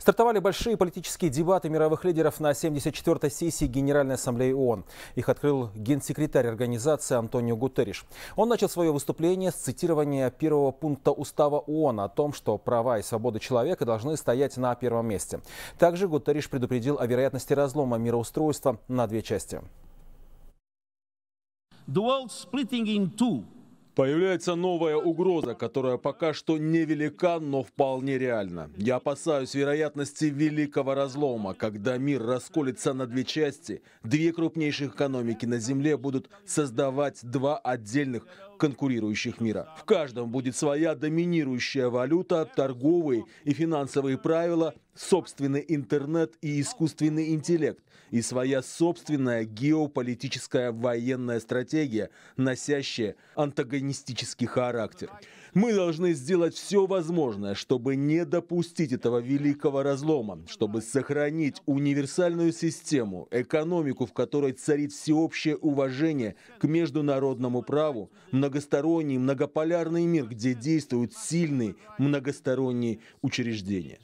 Стартовали большие политические дебаты мировых лидеров на 74-й сессии Генеральной Ассамблеи ООН. Их открыл генсекретарь организации Антонио Гутерриш. Он начал свое выступление с цитирования первого пункта Устава ООН о том, что права и свободы человека должны стоять на первом месте. Также Гутерриш предупредил о вероятности разлома мироустройства на две части. The world splitting in two Появляется новая угроза, которая пока что невелика, но вполне реальна. Я опасаюсь вероятности великого разлома, когда мир расколется на две части. Две крупнейших экономики на Земле будут создавать два отдельных конкурирующих мира. В каждом будет своя доминирующая валюта, торговые и финансовые правила, собственный интернет и искусственный интеллект, и своя собственная геополитическая военная стратегия, носящая антагонистический характер. Мы должны сделать все возможное, чтобы не допустить этого великого разлома, чтобы сохранить универсальную систему, экономику, в которой царит всеобщее уважение к международному праву, на многосторонний, многополярный мир, где действуют сильные многосторонние учреждения.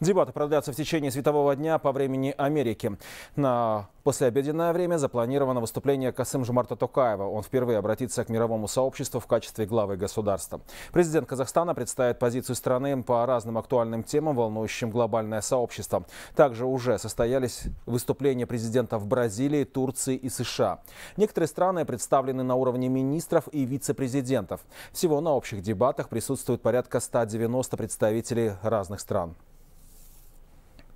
Дебаты продлятся в течение светового дня по времени Америки. На послеобеденное время запланировано выступление Касым Жумарта Токаева. Он впервые обратится к мировому сообществу в качестве главы государства. Президент Казахстана представит позицию страны по разным актуальным темам, волнующим глобальное сообщество. Также уже состоялись выступления президента в Бразилии, Турции и США. Некоторые страны представлены на уровне министров и вице-президентов. Всего на общих дебатах присутствует порядка 190 представителей разных стран.